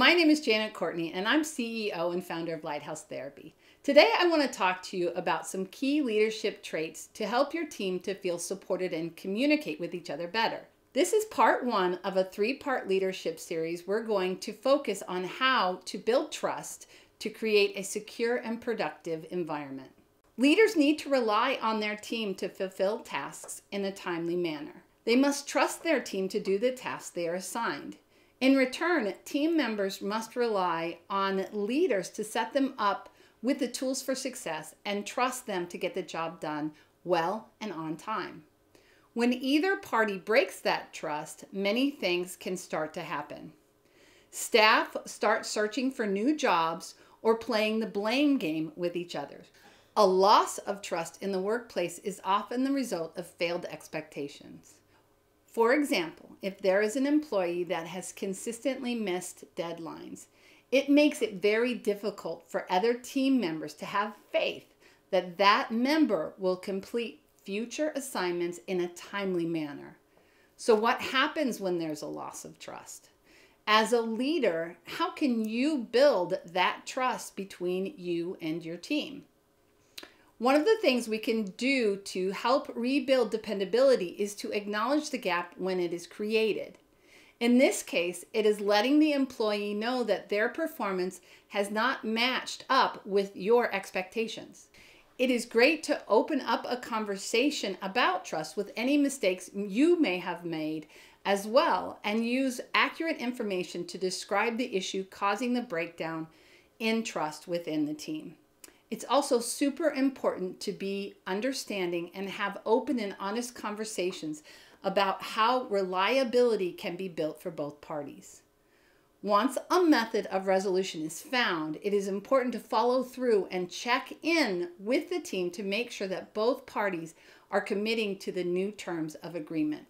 My name is Janet Courtney, and I'm CEO and founder of Lighthouse Therapy. Today, I want to talk to you about some key leadership traits to help your team to feel supported and communicate with each other better. This is part one of a three part leadership series. We're going to focus on how to build trust to create a secure and productive environment. Leaders need to rely on their team to fulfill tasks in a timely manner. They must trust their team to do the tasks they are assigned. In return, team members must rely on leaders to set them up with the tools for success and trust them to get the job done well and on time. When either party breaks that trust, many things can start to happen. Staff start searching for new jobs or playing the blame game with each other. A loss of trust in the workplace is often the result of failed expectations. For example, if there is an employee that has consistently missed deadlines, it makes it very difficult for other team members to have faith that that member will complete future assignments in a timely manner. So, what happens when there's a loss of trust? As a leader, how can you build that trust between you and your team? One of the things we can do to help rebuild dependability is to acknowledge the gap when it is created. In this case, it is letting the employee know that their performance has not matched up with your expectations. It is great to open up a conversation about trust with any mistakes you may have made as well and use accurate information to describe the issue causing the breakdown in trust within the team. It's also super important to be understanding and have open and honest conversations about how reliability can be built for both parties. Once a method of resolution is found, it is important to follow through and check in with the team to make sure that both parties are committing to the new terms of agreement.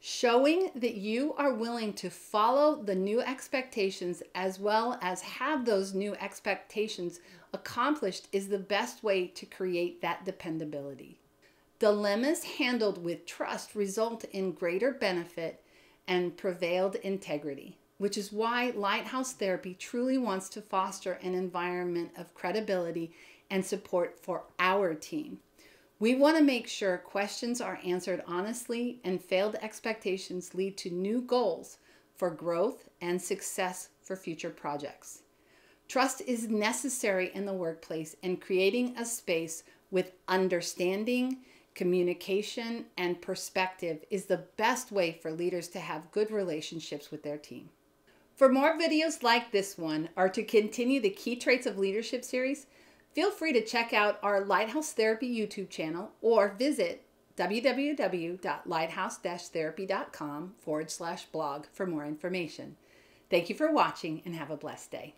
Showing that you are willing to follow the new expectations as well as have those new expectations accomplished is the best way to create that dependability. Dilemmas handled with trust result in greater benefit and prevailed integrity, which is why Lighthouse Therapy truly wants to foster an environment of credibility and support for our team. We want to make sure questions are answered honestly and failed expectations lead to new goals for growth and success for future projects. Trust is necessary in the workplace and creating a space with understanding, communication, and perspective is the best way for leaders to have good relationships with their team. For more videos like this one or to continue the Key Traits of Leadership series, Feel free to check out our Lighthouse Therapy YouTube channel or visit www.lighthouse-therapy.com forward slash blog for more information. Thank you for watching and have a blessed day.